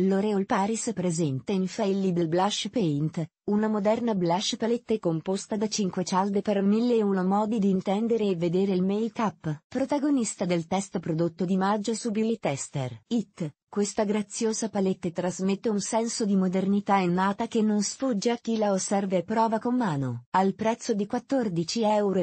L'Oreal Paris presenta Infallible Blush Paint, una moderna blush palette composta da 5 cialde per 1001 modi di intendere e vedere il make-up. Protagonista del test prodotto di maggio su Billy Tester. It, questa graziosa palette trasmette un senso di modernità innata che non sfugge a chi la osserva e prova con mano. Al prezzo di 14,90 euro.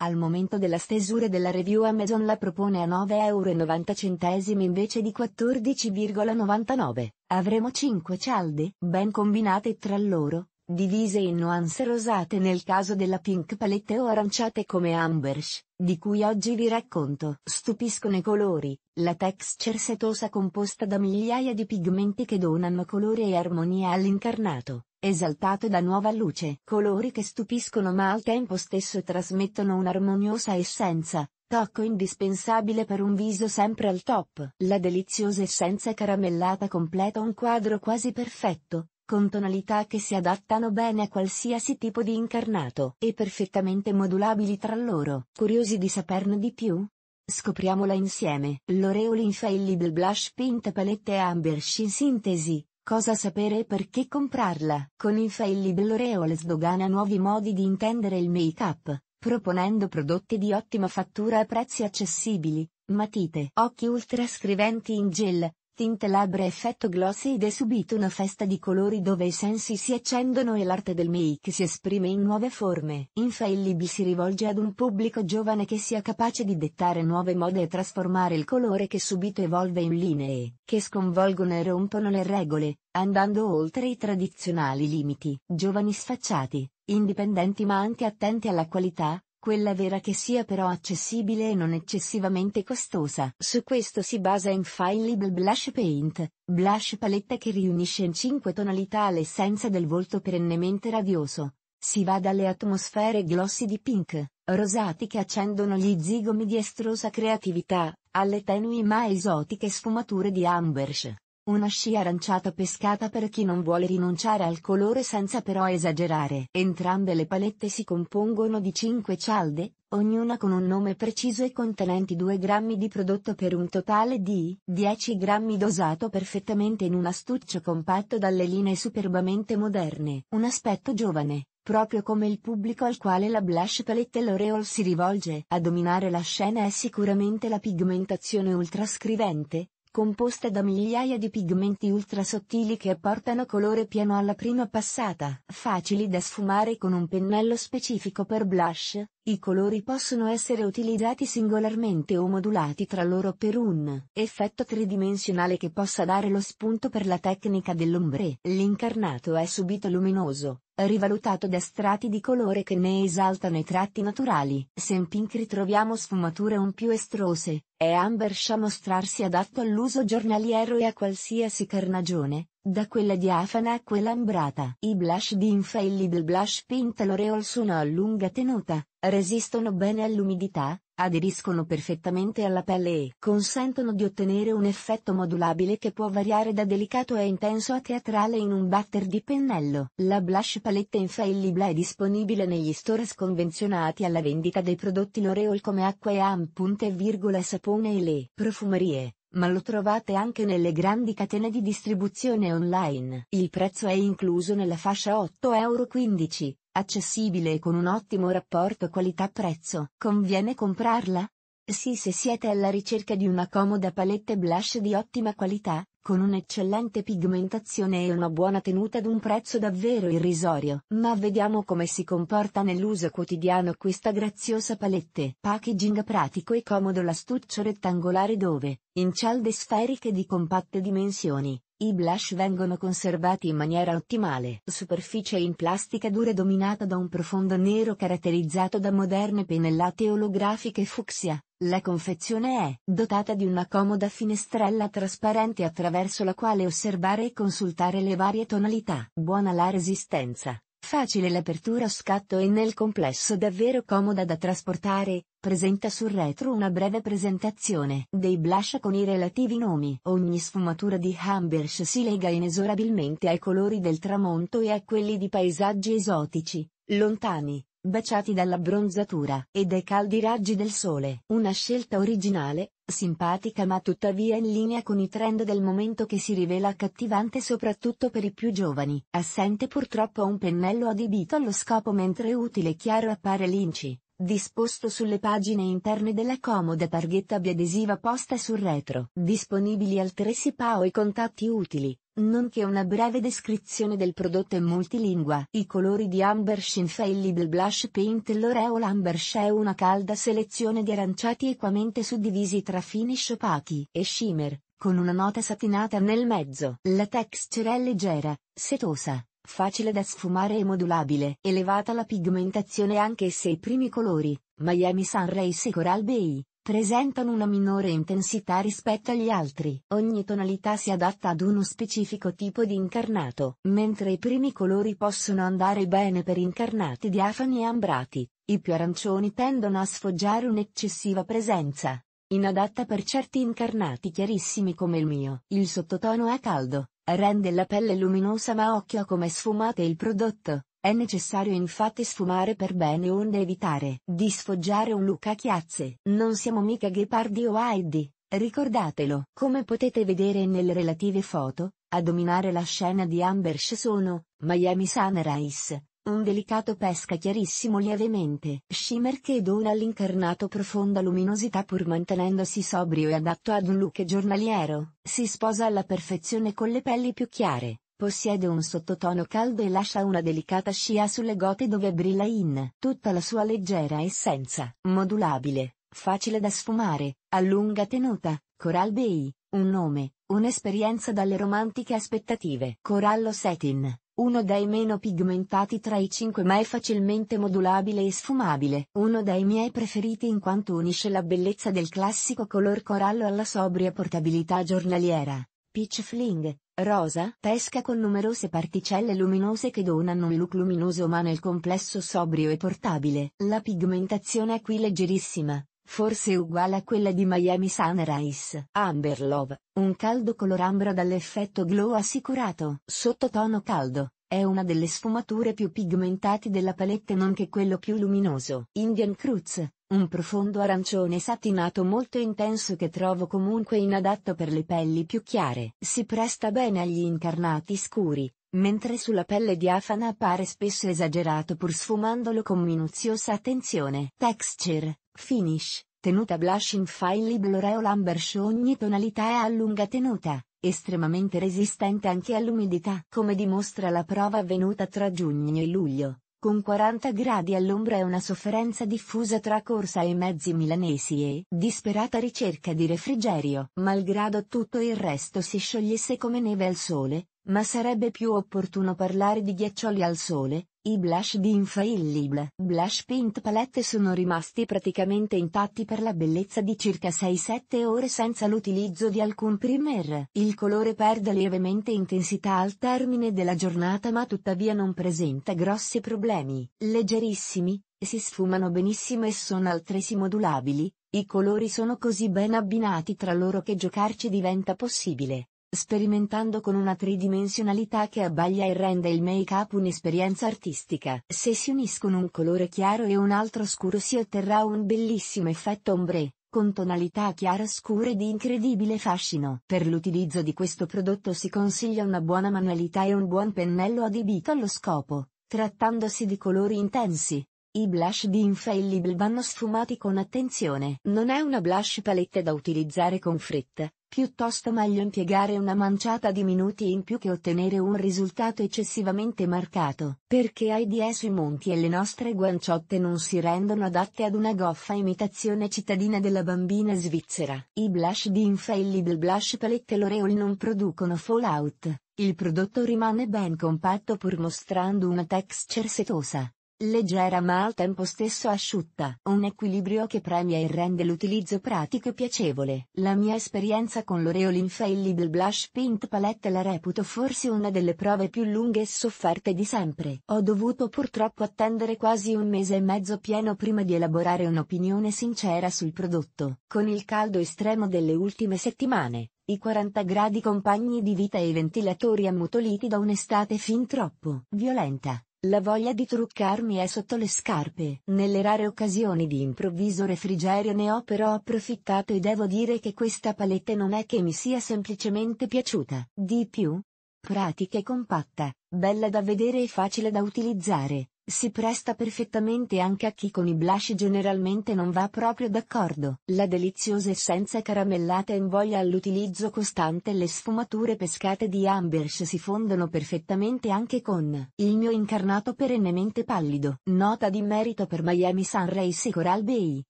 Al momento della stesura della review Amazon la propone a 9,90 euro invece di 14,99. Avremo 5 cialde, ben combinate tra loro, divise in nuance rosate nel caso della pink palette o aranciate come ambersh, di cui oggi vi racconto. Stupiscono i colori, la texture setosa composta da migliaia di pigmenti che donano colore e armonia all'incarnato esaltato da nuova luce. Colori che stupiscono ma al tempo stesso trasmettono un'armoniosa essenza, tocco indispensabile per un viso sempre al top. La deliziosa essenza caramellata completa un quadro quasi perfetto, con tonalità che si adattano bene a qualsiasi tipo di incarnato e perfettamente modulabili tra loro. Curiosi di saperne di più? Scopriamola insieme. L'Oreol Infaillible Blush Pint Palette Amber Sheen Sintesi, Cosa sapere e perché comprarla? Con Infaillible L'Oreal sdogana nuovi modi di intendere il make-up, proponendo prodotti di ottima fattura a prezzi accessibili, matite, occhi ultra scriventi in gel, Tinte labbra effetto glossy ed è subito una festa di colori dove i sensi si accendono e l'arte del make si esprime in nuove forme. Infaillibi si rivolge ad un pubblico giovane che sia capace di dettare nuove mode e trasformare il colore che subito evolve in linee, che sconvolgono e rompono le regole, andando oltre i tradizionali limiti. Giovani sfacciati, indipendenti ma anche attenti alla qualità, quella vera che sia però accessibile e non eccessivamente costosa. Su questo si basa Infallible Blush Paint, blush paletta che riunisce in 5 tonalità l'essenza del volto perennemente radioso. Si va dalle atmosfere glossy di pink, rosati che accendono gli zigomi di estrosa creatività, alle tenui ma esotiche sfumature di ambersh, una scia aranciata pescata per chi non vuole rinunciare al colore senza però esagerare. Entrambe le palette si compongono di 5 cialde, ognuna con un nome preciso e contenenti 2 grammi di prodotto per un totale di 10 grammi dosato perfettamente in un astuccio compatto dalle linee superbamente moderne. Un aspetto giovane, proprio come il pubblico al quale la blush palette L'Oreal si rivolge. A dominare la scena è sicuramente la pigmentazione ultrascrivente, composta da migliaia di pigmenti ultra sottili che apportano colore pieno alla prima passata, facili da sfumare con un pennello specifico per blush, i colori possono essere utilizzati singolarmente o modulati tra loro per un effetto tridimensionale che possa dare lo spunto per la tecnica dell'ombre. L'incarnato è subito luminoso, rivalutato da strati di colore che ne esaltano i tratti naturali. Se in pink ritroviamo sfumature un più estrose, è amber a mostrarsi adatto all'uso giornaliero e a qualsiasi carnagione, da quella diafana a quella ambrata. I blush di Infa e Infallible Blush Pint L'Oreal sono a lunga tenuta, Resistono bene all'umidità, aderiscono perfettamente alla pelle e consentono di ottenere un effetto modulabile che può variare da delicato e intenso a teatrale in un batter di pennello. La Blush Palette Infaillible è disponibile negli store sconvenzionati alla vendita dei prodotti L'Oreal come acqua e am. e sapone e le profumerie ma lo trovate anche nelle grandi catene di distribuzione online. Il prezzo è incluso nella fascia 8,15€, accessibile e con un ottimo rapporto qualità-prezzo. Conviene comprarla? Sì se siete alla ricerca di una comoda palette blush di ottima qualità, con un'eccellente pigmentazione e una buona tenuta ad un prezzo davvero irrisorio. Ma vediamo come si comporta nell'uso quotidiano questa graziosa palette. Packaging pratico e comodo l'astuccio rettangolare dove, in cialde sferiche di compatte dimensioni, i blush vengono conservati in maniera ottimale. Superficie in plastica dura dominata da un profondo nero caratterizzato da moderne pennellate olografiche fucsia. La confezione è dotata di una comoda finestrella trasparente attraverso la quale osservare e consultare le varie tonalità. Buona la resistenza. Facile l'apertura a scatto e nel complesso davvero comoda da trasportare, presenta sul retro una breve presentazione dei blush con i relativi nomi. Ogni sfumatura di Hambersh si lega inesorabilmente ai colori del tramonto e a quelli di paesaggi esotici, lontani, baciati dalla bronzatura e dai caldi raggi del sole. Una scelta originale, simpatica ma tuttavia in linea con i trend del momento che si rivela accattivante soprattutto per i più giovani. Assente purtroppo un pennello adibito allo scopo mentre utile e chiaro appare l'inci, disposto sulle pagine interne della comoda targhetta biadesiva posta sul retro. Disponibili altresì PAO e contatti utili, nonché una breve descrizione del prodotto in multilingua. I colori di Amber Infallible Blush Paint L'Oreal Ambersh è una calda selezione di aranciati equamente suddivisi tra finish opachi e shimmer, con una nota satinata nel mezzo. La texture è leggera, setosa, facile da sfumare e modulabile. Elevata la pigmentazione anche se i primi colori, Miami Sunrise e Coral Bay, presentano una minore intensità rispetto agli altri. Ogni tonalità si adatta ad uno specifico tipo di incarnato, mentre i primi colori possono andare bene per incarnati diafani e ambrati, i più arancioni tendono a sfoggiare un'eccessiva presenza. Inadatta per certi incarnati chiarissimi come il mio. Il sottotono è caldo, rende la pelle luminosa ma occhio a come sfumate il prodotto. È necessario infatti sfumare per bene onde evitare di sfoggiare un look a Chiazze. Non siamo mica Ghepardi o Heidi, ricordatelo. Come potete vedere nelle relative foto, a dominare la scena di Ambersh sono Miami Sunrise, un delicato pesca chiarissimo lievemente shimmer che dona all'incarnato profonda luminosità pur mantenendosi sobrio e adatto ad un look giornaliero, si sposa alla perfezione con le pelli più chiare, Possiede un sottotono caldo e lascia una delicata scia sulle gote dove brilla in tutta la sua leggera essenza, modulabile, facile da sfumare, a lunga tenuta, Coral Bay, un nome, un'esperienza dalle romantiche aspettative. Corallo Setin, uno dei meno pigmentati tra i cinque ma è facilmente modulabile e sfumabile. Uno dei miei preferiti in quanto unisce la bellezza del classico color corallo alla sobria portabilità giornaliera. Peach Fling, Rosa pesca con numerose particelle luminose che donano un look luminoso ma nel complesso sobrio e portabile. La pigmentazione è qui leggerissima, forse uguale a quella di Miami Sunrise. Amber Love, un caldo color ambra dall'effetto glow assicurato. Sottotono caldo, è una delle sfumature più pigmentate della palette nonché quello più luminoso. Indian Cruz, un profondo arancione satinato molto intenso che trovo comunque inadatto per le pelli più chiare. Si presta bene agli incarnati scuri, mentre sulla pelle diafana appare spesso esagerato pur sfumandolo con minuziosa attenzione. Texture, finish, tenuta blush in file bloreo l'ambersh ogni tonalità è a lunga tenuta estremamente resistente anche all'umidità, come dimostra la prova avvenuta tra giugno e luglio, con 40 gradi all'ombra e una sofferenza diffusa tra corsa e mezzi milanesi e disperata ricerca di refrigerio. Malgrado tutto il resto si sciogliesse come neve al sole, ma sarebbe più opportuno parlare di ghiaccioli al sole, i blush di Infaillible Blush Paint Palette sono rimasti praticamente intatti per la bellezza di circa 6-7 ore senza l'utilizzo di alcun primer. Il colore perde lievemente intensità al termine della giornata ma tuttavia non presenta grossi problemi. Leggerissimi, si sfumano benissimo e sono altresì modulabili, i colori sono così ben abbinati tra loro che giocarci diventa possibile sperimentando con una tridimensionalità che abbaglia e rende il make-up un'esperienza artistica. Se si uniscono un colore chiaro e un altro scuro si otterrà un bellissimo effetto ombre, con tonalità chiara scure di incredibile fascino. Per l'utilizzo di questo prodotto si consiglia una buona manualità e un buon pennello adibito allo scopo, trattandosi di colori intensi. I blush di Infallible vanno sfumati con attenzione. Non è una blush palette da utilizzare con fretta, Piuttosto meglio impiegare una manciata di minuti in più che ottenere un risultato eccessivamente marcato, perché AIDS i monti e le nostre guanciotte non si rendono adatte ad una goffa imitazione cittadina della bambina svizzera. I blush di Infallible Blush Palette L'Oreal non producono fallout, il prodotto rimane ben compatto pur mostrando una texture setosa. Leggera ma al tempo stesso asciutta, un equilibrio che premia e rende l'utilizzo pratico e piacevole. La mia esperienza con l'Oreol Infallible Blush Pint Palette la reputo forse una delle prove più lunghe e sofferte di sempre. Ho dovuto purtroppo attendere quasi un mese e mezzo pieno prima di elaborare un'opinione sincera sul prodotto. Con il caldo estremo delle ultime settimane, i 40 gradi compagni di vita e i ventilatori ammutoliti da un'estate fin troppo violenta. La voglia di truccarmi è sotto le scarpe. Nelle rare occasioni di improvviso refrigerio ne ho però approfittato e devo dire che questa palette non è che mi sia semplicemente piaciuta. Di più, pratica e compatta, bella da vedere e facile da utilizzare, si presta perfettamente anche a chi con i blush generalmente non va proprio d'accordo. La deliziosa essenza caramellata invoglia all'utilizzo costante le sfumature pescate di Ambers si fondono perfettamente anche con il mio incarnato perennemente pallido. Nota di merito per Miami Sunrise e Coral Bay.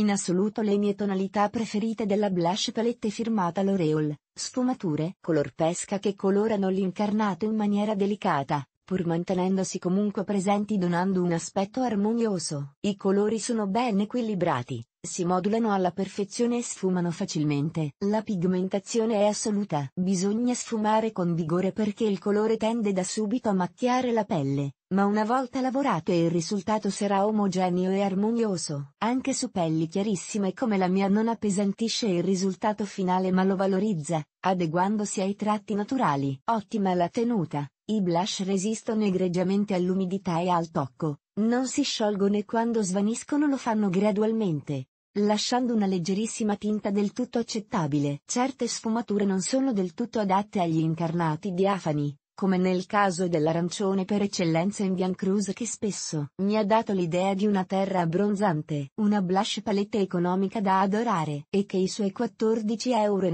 In assoluto le mie tonalità preferite della blush palette firmata L'Oreal, sfumature, color pesca che colorano l'incarnato in maniera delicata, pur mantenendosi comunque presenti donando un aspetto armonioso. I colori sono ben equilibrati, si modulano alla perfezione e sfumano facilmente. La pigmentazione è assoluta. Bisogna sfumare con vigore perché il colore tende da subito a macchiare la pelle, ma una volta lavorato il risultato sarà omogeneo e armonioso. Anche su pelli chiarissime come la mia non appesantisce il risultato finale ma lo valorizza, adeguandosi ai tratti naturali. Ottima la tenuta, i blush resistono egregiamente all'umidità e al tocco, non si sciolgono e quando svaniscono lo fanno gradualmente, lasciando una leggerissima tinta del tutto accettabile. Certe sfumature non sono del tutto adatte agli incarnati diafani, come nel caso dell'arancione per eccellenza in Biancruz che spesso mi ha dato l'idea di una terra abbronzante, una blush palette economica da adorare, e che i suoi 14,90 euro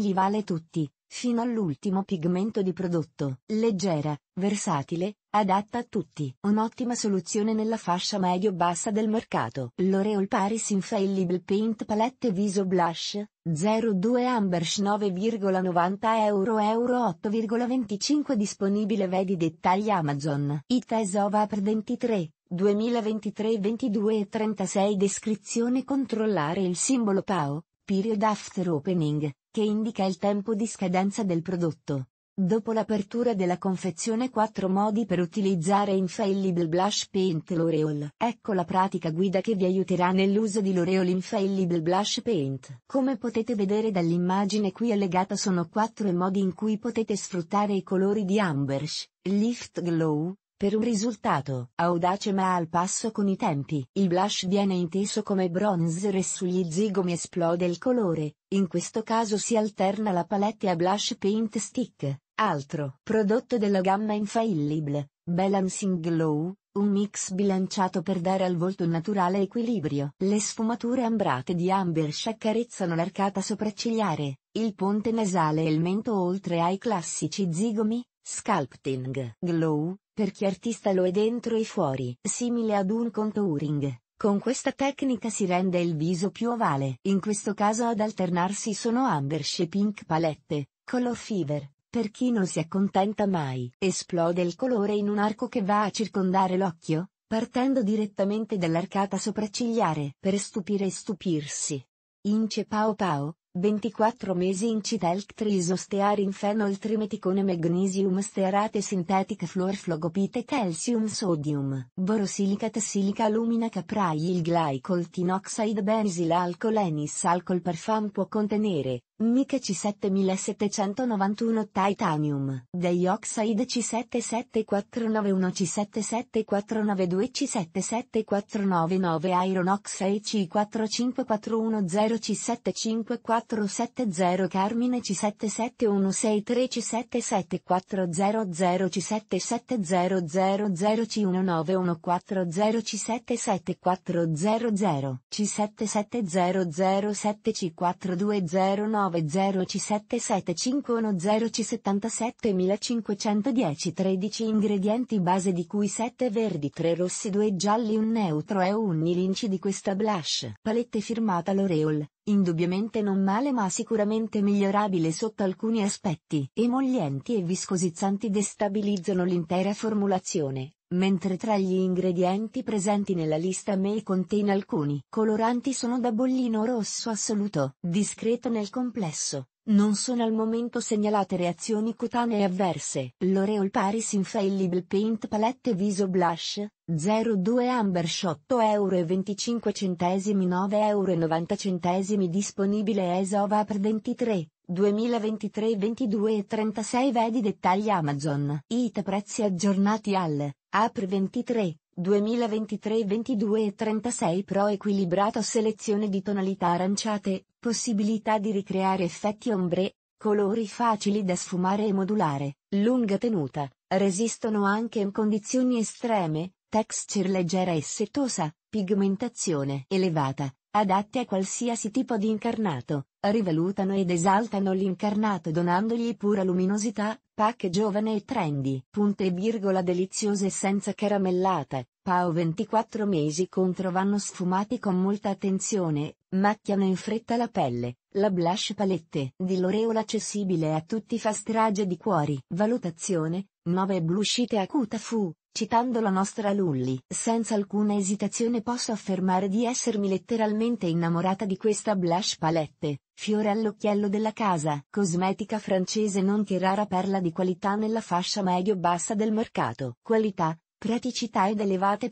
li vale tutti, fino all'ultimo pigmento di prodotto, leggera, versatile, Adatta a tutti, un'ottima soluzione nella fascia medio-bassa del mercato. L'Oreal Paris Infallible Paint Palette Viso Blush, 02 Ambersh 9,90 euro euro 8,25 disponibile vedi dettagli Amazon. Itesova per 23. 2023 22 e 36 Descrizione Controllare il simbolo PAO, period after opening, che indica il tempo di scadenza del prodotto. Dopo l'apertura della confezione 4 modi per utilizzare Infallible Blush Paint L'Oreal. Ecco la pratica guida che vi aiuterà nell'uso di L'Oreal Infallible Blush Paint. Come potete vedere dall'immagine qui allegata sono 4 modi in cui potete sfruttare i colori di Ambersh, Lift Glow, per un risultato audace ma al passo con i tempi. Il blush viene inteso come bronzer e sugli zigomi esplode il colore, in questo caso si alterna la palette a blush paint stick, Altro prodotto della gamma Infaillible, Balancing Glow, un mix bilanciato per dare al volto un naturale equilibrio. Le sfumature ambrate di Ambersh accarezzano l'arcata sopraccigliare, il ponte nasale e il mento oltre ai classici zigomi, sculpting, glow, per chi artista lo è dentro e fuori, simile ad un contouring. Con questa tecnica si rende il viso più ovale. In questo caso ad alternarsi sono Ambersh e Pink Palette, Color Fever, per chi non si accontenta mai, esplode il colore in un arco che va a circondare l'occhio, partendo direttamente dall'arcata sopraccigliare, per stupire e stupirsi. Ince Pao Pao, 24 mesi in Citelc trisostearin fenol trimeticone magnesium stearate sintetic fluorflogopite calcium sodium Borosilicate silica lumina caprail glycol tinoxide Alcol alcolenis alcol parfum può contenere Mica C7791 Titanium, Dioxide c 77491 c 77492 c 77499 Iron Oxide c 45410 c 75470 Carmine C77163 C77400 c 77000 c 19140 C77400 c 77007 C42009 990C77510C77510 13 ingredienti base di cui 7 verdi 3 rossi 2 gialli 1 neutro e un linci di questa blush. Palette firmata L'Oreal, indubbiamente non male ma sicuramente migliorabile sotto alcuni aspetti. Emollienti e viscosizzanti destabilizzano l'intera formulazione mentre tra gli ingredienti presenti nella lista May contiene alcuni coloranti sono da bollino rosso assoluto, discreto nel complesso, non sono al momento segnalate reazioni cutanee avverse. L'Oreal Paris Infallible Paint Palette Viso Blush, 02 Amber Shot 8,25€, 9,90€ disponibile Esova per 23. 2023 22 e 36 vedi dettagli Amazon. IT prezzi aggiornati al APR 23, 2023-22 e 36 Pro equilibrato selezione di tonalità aranciate, possibilità di ricreare effetti ombre, colori facili da sfumare e modulare, lunga tenuta, resistono anche in condizioni estreme, texture leggera e setosa, pigmentazione elevata, adatte a qualsiasi tipo di incarnato, rivalutano ed esaltano l'incarnato donandogli pura luminosità, pacche giovane e trendy. Punte e virgola deliziose senza caramellate, pao 24 mesi contro vanno sfumati con molta attenzione, macchiano in fretta la pelle, la blush palette di L'Oreola accessibile a tutti fa strage di cuori. Valutazione, 9 bluscite acuta fu, Citando la nostra Lully, senza alcuna esitazione posso affermare di essermi letteralmente innamorata di questa blush palette, fiore all'occhiello della casa, cosmetica francese non che rara perla di qualità nella fascia medio-bassa del mercato. Qualità, praticità ed elevate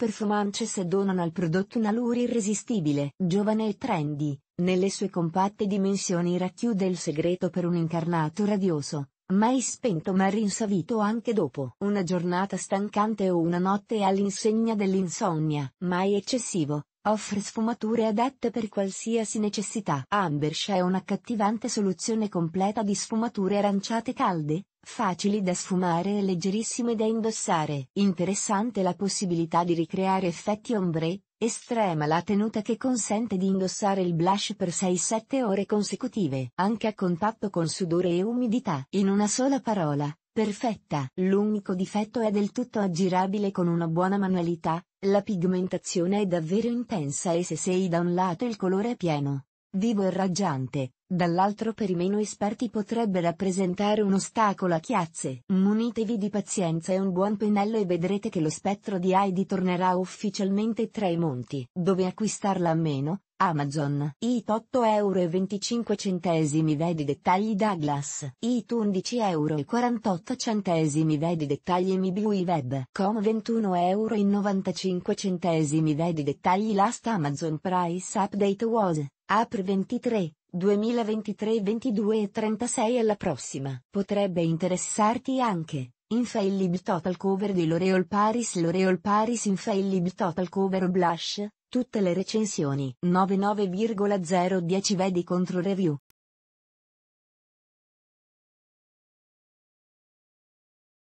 se donano al prodotto una lure irresistibile, giovane e trendy, nelle sue compatte dimensioni racchiude il segreto per un incarnato radioso, mai spento ma rinsavito anche dopo una giornata stancante o una notte all'insegna dell'insonnia, mai eccessivo, Offre sfumature adatte per qualsiasi necessità. Ambersh è un'accattivante soluzione completa di sfumature aranciate calde, facili da sfumare e leggerissime da indossare. Interessante la possibilità di ricreare effetti ombre, estrema la tenuta che consente di indossare il blush per 6-7 ore consecutive, anche a contatto con sudore e umidità. In una sola parola, perfetta. L'unico difetto è del tutto aggirabile con una buona manualità, la pigmentazione è davvero intensa e se sei da un lato il colore è pieno, vivo e raggiante, dall'altro per i meno esperti potrebbe rappresentare un ostacolo a chiazze. Munitevi di pazienza e un buon pennello e vedrete che lo spettro di Heidi tornerà ufficialmente tra i monti. Dove acquistarla a meno? Amazon. IT 8,25 euro. vedi dettagli Douglas. IT 11,48 euro. vedi dettagli MBUI Web. Com 21,95 euro. vedi dettagli Last Amazon Price Update Was. APR 23, 2023-22 e 36 alla prossima. Potrebbe interessarti anche Infailib Total Cover di L'Oreal Paris L'Oreal Paris Infailib Total Cover Blush, tutte le recensioni 99,010 Vedi contro review